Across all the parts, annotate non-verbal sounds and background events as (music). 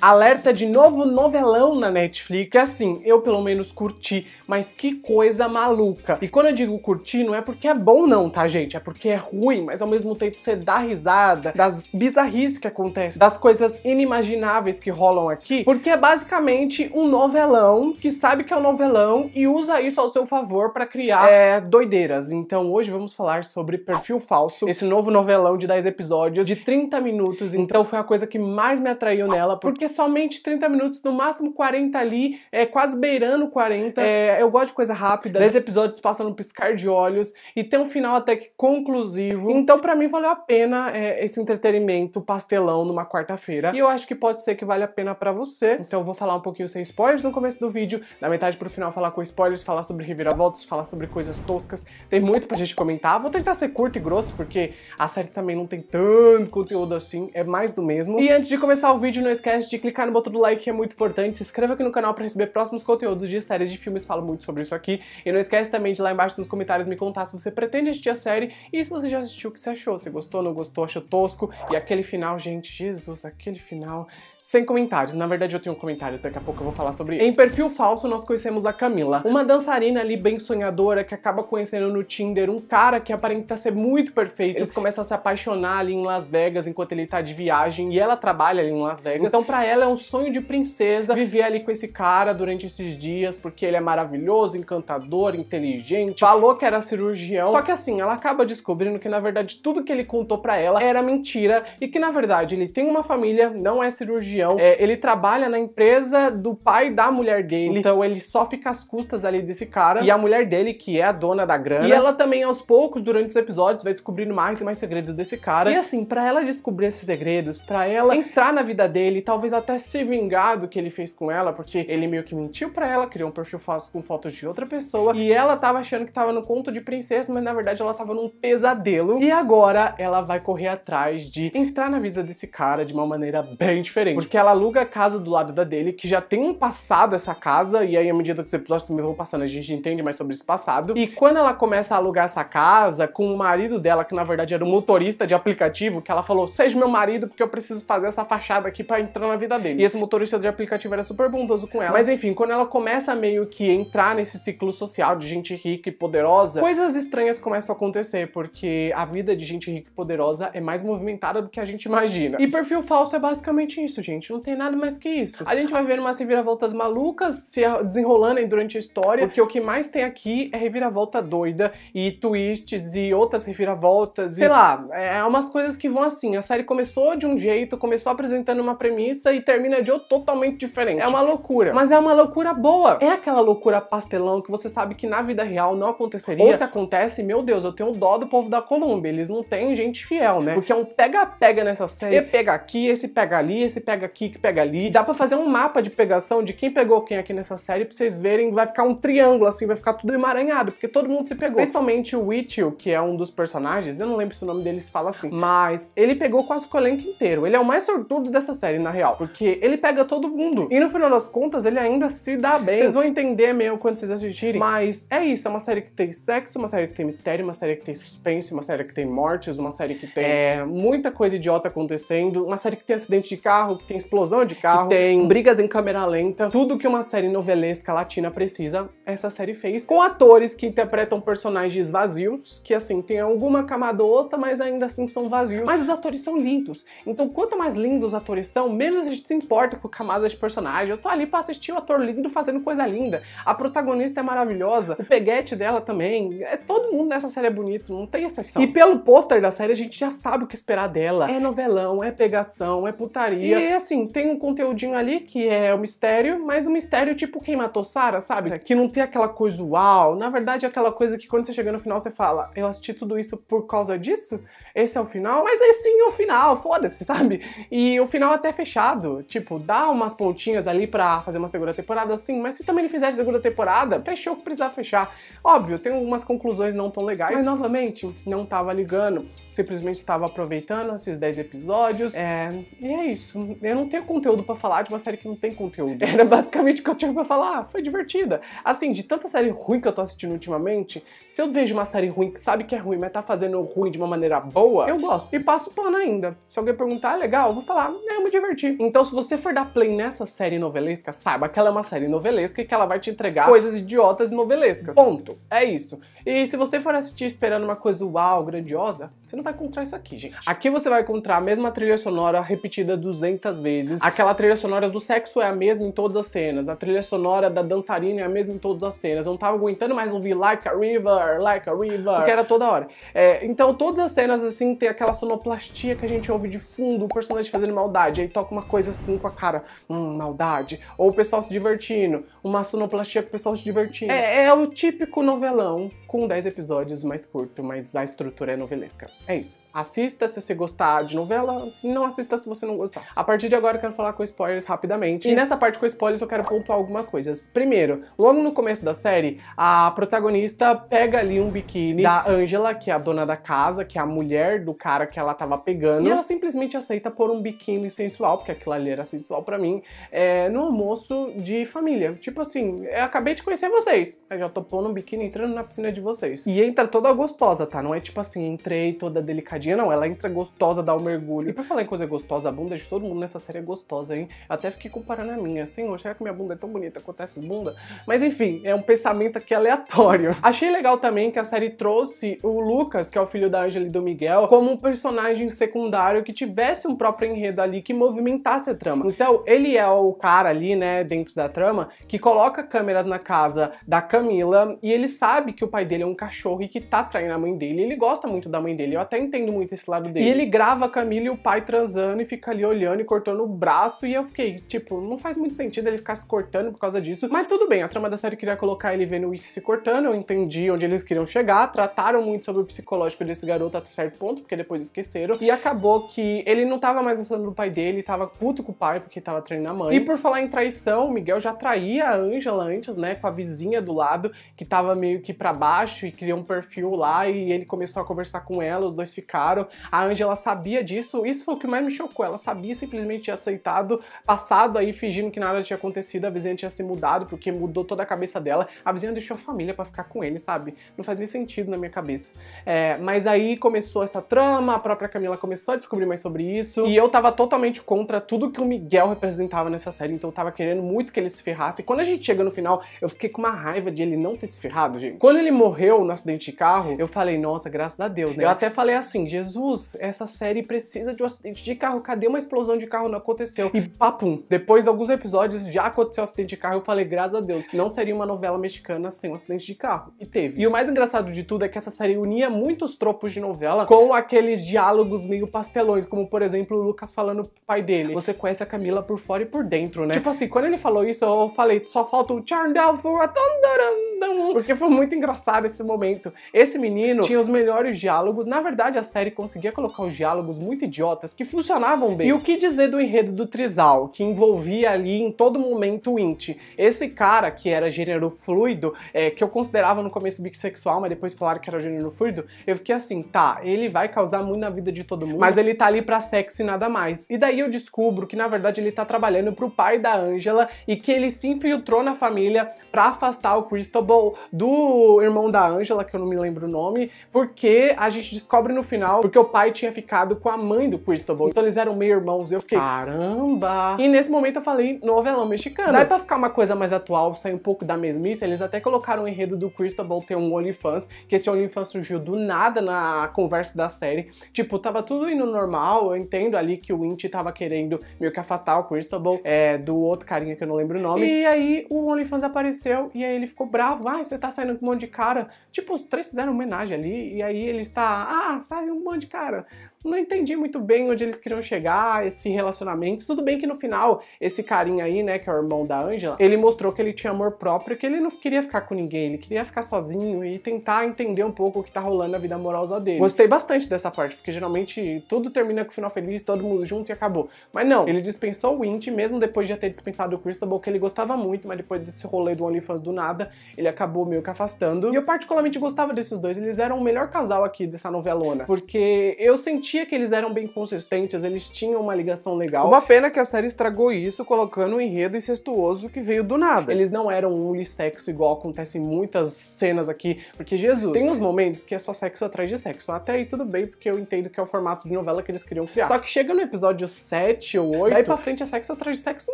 Alerta de novo novelão na Netflix, que é assim, eu pelo menos curti, mas que coisa maluca. E quando eu digo curti, não é porque é bom não, tá gente? É porque é ruim, mas ao mesmo tempo você dá risada das bizarrices que acontecem, das coisas inimagináveis que rolam aqui, porque é basicamente um novelão que sabe que é um novelão e usa isso ao seu favor para criar é, doideiras. Então hoje vamos falar sobre Perfil Falso, esse novo novelão de 10 episódios de 30 minutos. Então foi a coisa que mais me atraiu nela, porque somente 30 minutos, no máximo 40 ali, é, quase beirando 40. É, eu gosto de coisa rápida. 10 episódios passam no piscar de olhos e tem um final até que conclusivo. Então, para mim, valeu a pena é, esse entretenimento pastelão numa quarta-feira. E eu acho que pode ser que vale a pena para você. Então, eu vou falar um pouquinho sem spoilers no começo do vídeo, na metade pro final falar com spoilers, falar sobre reviravoltas, falar sobre coisas toscas. Tem muito pra gente comentar. Vou tentar ser curto e grosso, porque a série também não tem tanto conteúdo assim, é mais do mesmo. E antes de começar o vídeo, não esquece de clicar no botão do like que é muito importante, se inscreva aqui no canal para receber próximos conteúdos de séries de filmes, falo muito sobre isso aqui. E não esquece também de lá embaixo nos comentários me contar se você pretende assistir a série e se você já assistiu, o que você achou, se gostou, não gostou, achou tosco. E aquele final, gente, Jesus, aquele final sem comentários. Na verdade, eu tenho comentários, daqui a pouco eu vou falar sobre isso. Em Perfil Falso, nós conhecemos a Camila, uma dançarina ali bem sonhadora que acaba conhecendo no Tinder um cara que aparenta ser muito perfeito. Eles começam a se apaixonar ali em Las Vegas enquanto ele tá de viagem e ela trabalha ali em Las Vegas. Então, para ela é um sonho de princesa viver ali com esse cara durante esses dias porque ele é maravilhoso, encantador, inteligente. Falou que era cirurgião. Só que assim, ela acaba descobrindo que na verdade tudo que ele contou para ela era mentira e que na verdade ele tem uma família, não é cirurgião é, ele trabalha na empresa do pai da mulher dele, então ele só fica às custas ali desse cara e a mulher dele, que é a dona da grana. E ela também, aos poucos, durante os episódios, vai descobrindo mais e mais segredos desse cara. E assim, para ela descobrir esses segredos, para ela entrar na vida dele, talvez até se vingar do que ele fez com ela, porque ele meio que mentiu para ela, criou um perfil falso com fotos de outra pessoa e ela tava achando que tava no conto de princesa, mas na verdade ela tava num pesadelo. E agora ela vai correr atrás de entrar na vida desse cara de uma maneira bem diferente. Porque ela aluga a casa do lado da dele, que já tem um passado essa casa, e aí à medida que os episódios também vão passando, a gente entende mais sobre esse passado. E quando ela começa a alugar essa casa, com o marido dela, que na verdade era um motorista de aplicativo, que ela falou, seja meu marido, porque eu preciso fazer essa fachada aqui para entrar na vida dele. E esse motorista de aplicativo era super bondoso com ela. Mas enfim, quando ela começa a meio que entrar nesse ciclo social de gente rica e poderosa, coisas estranhas começam a acontecer, porque a vida de gente rica e poderosa é mais movimentada do que a gente imagina. E perfil falso é basicamente isso, gente gente. Não tem nada mais que isso. A gente vai ver umas reviravoltas malucas se desenrolando durante a história, porque o que mais tem aqui é reviravolta doida e twists e outras reviravoltas. E, sei lá, é, é umas coisas que vão assim. A série começou de um jeito, começou apresentando uma premissa e termina de outro totalmente diferente. É uma loucura. Mas é uma loucura boa. É aquela loucura pastelão que você sabe que na vida real não aconteceria. Ou se acontece, meu Deus, eu tenho dó do povo da Colômbia. Eles não têm gente fiel, né? Porque é um pega-pega nessa série. E pega aqui, esse pega ali, esse pega pega aqui, que pega ali. Dá para fazer um mapa de pegação de quem pegou quem aqui nessa série pra vocês verem. Vai ficar um triângulo, assim, vai ficar tudo emaranhado, porque todo mundo se pegou. Principalmente o Witchell, que é um dos personagens, eu não lembro se o nome dele se fala assim, mas ele pegou quase o elenco inteiro. Ele é o mais sortudo dessa série, na real, porque ele pega todo mundo. E no final das contas, ele ainda se dá bem. Vocês vão entender meio quando vocês assistirem, mas é isso. É uma série que tem sexo, uma série que tem mistério, uma série que tem suspense, uma série que tem mortes, uma série que tem é, muita coisa idiota acontecendo, uma série que tem acidente de carro, que tem explosão de carro, tem brigas em câmera lenta, tudo que uma série novelesca latina precisa, essa série fez, com atores que interpretam personagens vazios, que assim, tem alguma camada ou outra, mas ainda assim são vazios. Mas os atores são lindos, então quanto mais lindos os atores são, menos a gente se importa com camadas de personagem. Eu tô ali pra assistir o um ator lindo fazendo coisa linda, a protagonista é maravilhosa, o peguete dela também, é, todo mundo nessa série é bonito, não tem exceção. E pelo pôster da série a gente já sabe o que esperar dela. É novelão, é pegação, é putaria. E assim, tem um conteúdinho ali que é o um mistério, mas um mistério tipo quem matou Sarah, sabe? Que não tem aquela coisa uau. Na verdade, é aquela coisa que quando você chega no final você fala, eu assisti tudo isso por causa disso? Esse é o final? Mas é sim é o final, foda-se, sabe? E o final até fechado, tipo, dá umas pontinhas ali pra fazer uma segunda temporada, assim, mas se também ele fizer segunda temporada, fechou o que precisava fechar. Óbvio, tem algumas conclusões não tão legais, mas novamente, não tava ligando, simplesmente estava aproveitando esses 10 episódios, é... e é isso. Eu não tenho conteúdo para falar de uma série que não tem conteúdo. (laughs) Era basicamente o que eu tinha para falar. Ah, foi divertida. Assim, de tanta série ruim que eu tô assistindo ultimamente, se eu vejo uma série ruim que sabe que é ruim, mas tá fazendo ruim de uma maneira boa, eu gosto. E passo pano ainda. Se alguém perguntar, ah, legal, eu vou falar, é, eu me diverti. Então, se você for dar play nessa série novelesca, saiba que ela é uma série novelesca e que ela vai te entregar coisas idiotas e novelescas. Ponto. É isso. E se você for assistir esperando uma coisa uau, grandiosa, você não vai encontrar isso aqui, gente. Aqui você vai encontrar a mesma trilha sonora repetida 200 vezes. Aquela trilha sonora do sexo é a mesma em todas as cenas. A trilha sonora da dançarina é a mesma em todas as cenas. Eu não tava aguentando mais ouvir Like a River, Like a River, porque era toda hora. É, então todas as cenas, assim, tem aquela sonoplastia que a gente ouve de fundo, o personagem fazendo maldade, aí toca uma coisa assim com a cara, hum, maldade. Ou o pessoal se divertindo, uma sonoplastia com o pessoal se divertindo. É, é o típico novelão com 10 episódios mais curto, mas a estrutura é novelesca. É isso. Assista se você gostar de novela, se não assista se você não gostar. A partir de agora eu quero falar com spoilers rapidamente. E nessa parte com spoilers eu quero pontuar algumas coisas. Primeiro, logo no começo da série, a protagonista pega ali um biquíni da Angela, que é a dona da casa, que é a mulher do cara que ela tava pegando, e ela simplesmente aceita por um biquíni sensual, porque aquilo ali era sensual para mim, é, no almoço de família. Tipo assim, eu acabei de conhecer vocês, eu já tô pondo um biquíni entrando na piscina de vocês. E entra toda gostosa, tá? Não é tipo assim, entrei toda toda delicadinha. Não, ela entra gostosa, dá o um mergulho. E pra falar em coisa gostosa, a bunda de todo mundo nessa série é gostosa, hein? Até fiquei comparando a minha. Senhor, assim, será que minha bunda é tão bonita quanto essas bunda? Mas enfim, é um pensamento aqui aleatório. (laughs) Achei legal também que a série trouxe o Lucas, que é o filho da Angela e do Miguel, como um personagem secundário que tivesse um próprio enredo ali que movimentasse a trama. Então, ele é o cara ali, né, dentro da trama, que coloca câmeras na casa da Camila e ele sabe que o pai dele é um cachorro e que tá traindo a mãe dele. Ele gosta muito da mãe dele. Eu até entendo muito esse lado dele. E ele grava a Camila e o pai transando e fica ali olhando e cortando o braço. E eu fiquei, tipo, não faz muito sentido ele ficar se cortando por causa disso. Mas tudo bem, a trama da série queria colocar ele vendo isso se cortando. Eu entendi onde eles queriam chegar. Trataram muito sobre o psicológico desse garoto até certo ponto, porque depois esqueceram. E acabou que ele não tava mais gostando do pai dele, tava puto com o pai porque tava traindo a mãe. E por falar em traição, o Miguel já traía a Ângela antes, né? Com a vizinha do lado, que tava meio que para baixo e criou um perfil lá. E ele começou a conversar com ela os dois ficaram. A Angela sabia disso, isso foi o que mais me chocou. Ela sabia simplesmente tinha aceitado, passado aí fingindo que nada tinha acontecido, a vizinha tinha se mudado, porque mudou toda a cabeça dela. A vizinha deixou a família para ficar com ele, sabe? Não faz nem sentido na minha cabeça. É, mas aí começou essa trama, a própria Camila começou a descobrir mais sobre isso, e eu tava totalmente contra tudo que o Miguel representava nessa série, então eu tava querendo muito que ele se ferrasse. E quando a gente chega no final, eu fiquei com uma raiva de ele não ter se ferrado, gente. Quando ele morreu no acidente de carro, eu falei, nossa, graças a Deus, né? Eu até falei falei assim, Jesus, essa série precisa de um acidente de carro, cadê uma explosão de carro? Não aconteceu. E papum, depois de alguns episódios já aconteceu um acidente de carro, eu falei, graças a Deus, não seria uma novela mexicana sem um acidente de carro. E teve. E o mais engraçado de tudo é que essa série unia muitos tropos de novela com aqueles diálogos meio pastelões, como por exemplo o Lucas falando pro pai dele, você conhece a Camila por fora e por dentro, né? Tipo assim, quando ele falou isso, eu falei, só falta um turn down for a thunder, porque foi muito engraçado esse momento. Esse menino tinha os melhores diálogos, na verdade verdade a série conseguia colocar os diálogos muito idiotas que funcionavam bem. E o que dizer do enredo do Trizal, que envolvia ali em todo momento o Int. Esse cara que era gênero fluido, é, que eu considerava no começo bissexual, mas depois falaram que era gênero fluido, eu fiquei assim, tá, ele vai causar muito na vida de todo mundo, mas ele tá ali pra sexo e nada mais. E daí eu descubro que na verdade ele tá trabalhando pro pai da Angela e que ele se infiltrou na família pra afastar o Cristobal do irmão da Angela, que eu não me lembro o nome, porque a gente descobriu descobre no final porque o pai tinha ficado com a mãe do Cristobal. Então eles eram meio irmãos. Eu fiquei, caramba! E nesse momento eu falei novelão mexicano. Daí pra ficar uma coisa mais atual, sair um pouco da mesmice, eles até colocaram o enredo do Cristobal ter um OnlyFans, que esse OnlyFans surgiu do nada na conversa da série. Tipo, tava tudo indo normal, eu entendo ali que o Inti tava querendo meio que afastar o Cristobal é, do outro carinha que eu não lembro o nome. E aí o OnlyFans apareceu e aí ele ficou bravo. Ah, você tá saindo com um monte de cara. Tipo, os três fizeram homenagem ali e aí ele está ah, ah, sai um monte de cara não entendi muito bem onde eles queriam chegar, esse relacionamento. Tudo bem que no final, esse carinha aí, né, que é o irmão da Angela, ele mostrou que ele tinha amor próprio, que ele não queria ficar com ninguém, ele queria ficar sozinho e tentar entender um pouco o que tá rolando na vida amorosa dele. Gostei bastante dessa parte, porque geralmente tudo termina com o final feliz, todo mundo junto e acabou. Mas não, ele dispensou o Inti, mesmo depois de já ter dispensado o Cristobal, que ele gostava muito, mas depois desse rolê do OnlyFans do nada, ele acabou meio que afastando. E eu particularmente gostava desses dois, eles eram o melhor casal aqui dessa novelona, porque eu senti sentia que eles eram bem consistentes, eles tinham uma ligação legal. Uma pena que a série estragou isso colocando um enredo incestuoso que veio do nada. Eles não eram um unissexo igual acontece em muitas cenas aqui, porque Jesus, tem né? uns momentos que é só sexo atrás de sexo. Até aí tudo bem, porque eu entendo que é o formato de novela que eles queriam criar. Só que chega no episódio 7 ou 8, daí pra frente é sexo atrás de sexo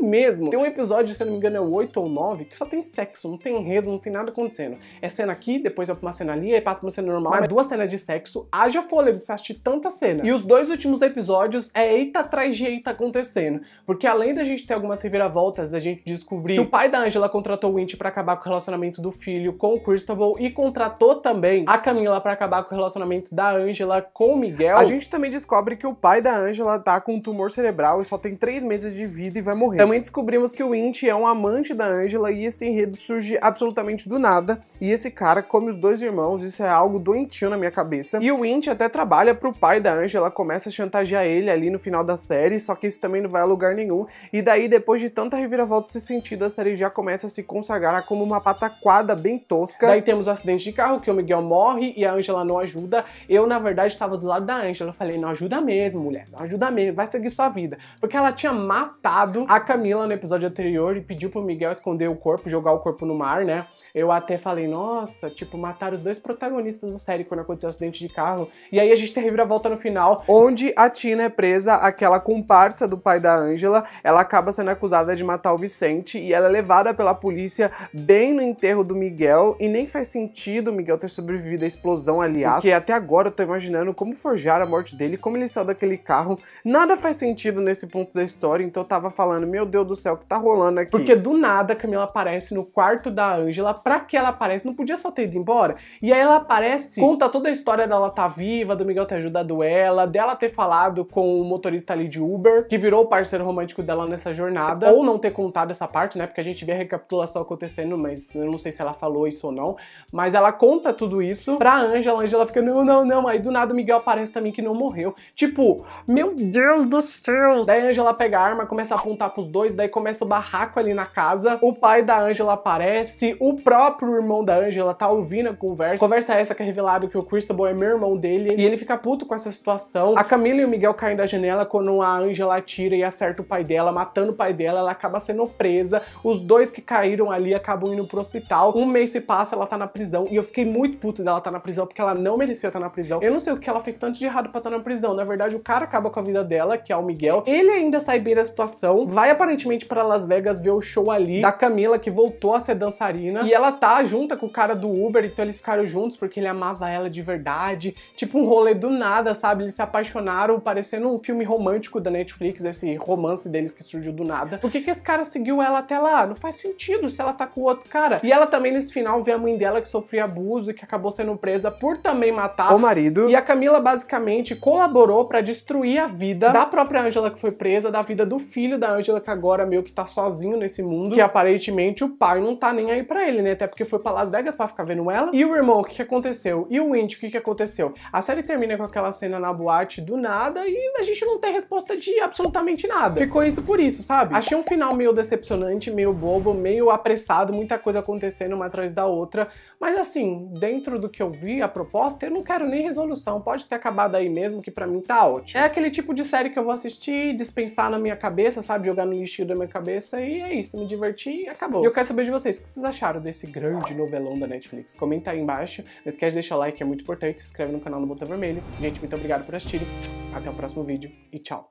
mesmo. Tem um episódio, se não me engano, é o 8 ou 9, que só tem sexo, não tem enredo, não tem nada acontecendo. É cena aqui, depois é uma cena ali, aí passa pra uma cena normal, mas, duas cenas de sexo, haja fôlego de você assistir tanta cena. E os dois últimos episódios é eita atrás de eita acontecendo. Porque além da gente ter algumas reviravoltas, da gente descobrir que o pai da Angela contratou o Winch para acabar com o relacionamento do filho com o Cristobal e contratou também a Camila para acabar com o relacionamento da Angela com o Miguel. A gente também descobre que o pai da Angela tá com um tumor cerebral e só tem três meses de vida e vai morrer. Também descobrimos que o Winch é um amante da Angela e esse enredo surge absolutamente do nada. E esse cara come os dois irmãos, isso é algo doentio na minha cabeça. E o Winch até trabalha pro pai da Angela Angela começa a chantagear ele ali no final da série, só que isso também não vai a lugar nenhum. E daí, depois de tanta reviravolta se sentido, a série já começa a se consagrar como uma pataquada bem tosca. Daí temos o acidente de carro, que o Miguel morre e a Angela não ajuda. Eu, na verdade, estava do lado da Angela. Falei, não ajuda mesmo, mulher, não ajuda mesmo, vai seguir sua vida. Porque ela tinha matado a Camila no episódio anterior e pediu pro Miguel esconder o corpo, jogar o corpo no mar, né? Eu até falei, nossa, tipo, mataram os dois protagonistas da série quando aconteceu o acidente de carro. E aí a gente tem a reviravolta no final final, onde a Tina é presa, aquela comparsa do pai da Angela, ela acaba sendo acusada de matar o Vicente e ela é levada pela polícia bem no enterro do Miguel e nem faz sentido o Miguel ter sobrevivido à explosão, aliás, porque até agora eu tô imaginando como forjar a morte dele, como ele saiu daquele carro, nada faz sentido nesse ponto da história, então eu tava falando, meu Deus do céu, o que tá rolando aqui? Porque do nada a Camila aparece no quarto da Angela, pra que ela aparece? Não podia só ter ido embora? E aí ela aparece, conta toda a história dela tá viva, do Miguel ter ajudado ela, dela ter falado com o motorista ali de Uber, que virou o parceiro romântico dela nessa jornada, ou não ter contado essa parte, né? Porque a gente vê a recapitulação acontecendo, mas eu não sei se ela falou isso ou não. Mas ela conta tudo isso pra Angela. A Angela fica, não, não, não. Aí do nada o Miguel aparece também que não morreu. Tipo, meu Deus do céu! Daí a Angela pega a arma, começa a apontar pros dois, daí começa o barraco ali na casa. O pai da Angela aparece, o próprio irmão da Angela tá ouvindo a conversa. Conversa essa que é revelado que o Cristobal é meu irmão dele, e ele fica puto com essa situação situação. A Camila e o Miguel caem da janela quando a Angela atira e acerta o pai dela, matando o pai dela, ela acaba sendo presa. Os dois que caíram ali acabam indo pro hospital. Um mês se passa, ela tá na prisão. E eu fiquei muito puto dela estar tá na prisão, porque ela não merecia estar tá na prisão. Eu não sei o que ela fez tanto de errado pra estar tá na prisão. Na verdade, o cara acaba com a vida dela, que é o Miguel. Ele ainda sai bem da situação, vai aparentemente para Las Vegas ver o show ali da Camila, que voltou a ser dançarina. E ela tá junta com o cara do Uber, então eles ficaram juntos porque ele amava ela de verdade. Tipo um rolê do nada, sabe? sabe? Eles se apaixonaram, parecendo um filme romântico da Netflix, esse romance deles que surgiu do nada. Por que, que esse cara seguiu ela até lá? Não faz sentido se ela tá com o outro cara. E ela também, nesse final, vê a mãe dela que sofria abuso e que acabou sendo presa por também matar o marido. E a Camila, basicamente, colaborou para destruir a vida da própria Angela que foi presa, da vida do filho da Angela, que agora meio que tá sozinho nesse mundo. Que aparentemente o pai não tá nem aí para ele, né? Até porque foi pra Las Vegas pra ficar vendo ela. E o irmão, o que, que aconteceu? E o Indy, o que, que aconteceu? A série termina com aquela cena na na boate do nada e a gente não tem resposta de absolutamente nada. Ficou isso por isso, sabe? Achei um final meio decepcionante, meio bobo, meio apressado, muita coisa acontecendo uma atrás da outra. Mas assim, dentro do que eu vi, a proposta, eu não quero nem resolução. Pode ter acabado aí mesmo, que para mim tá ótimo. É aquele tipo de série que eu vou assistir, dispensar na minha cabeça, sabe? Jogar no lixo da minha cabeça e é isso, me diverti e acabou. E eu quero saber de vocês, o que vocês acharam desse grande novelão da Netflix? Comenta aí embaixo. Não esquece de deixar o like, é muito importante. Se inscreve no canal no Botão Vermelho. Gente, muito obrigado obrigado por assistirem, até o próximo vídeo e tchau!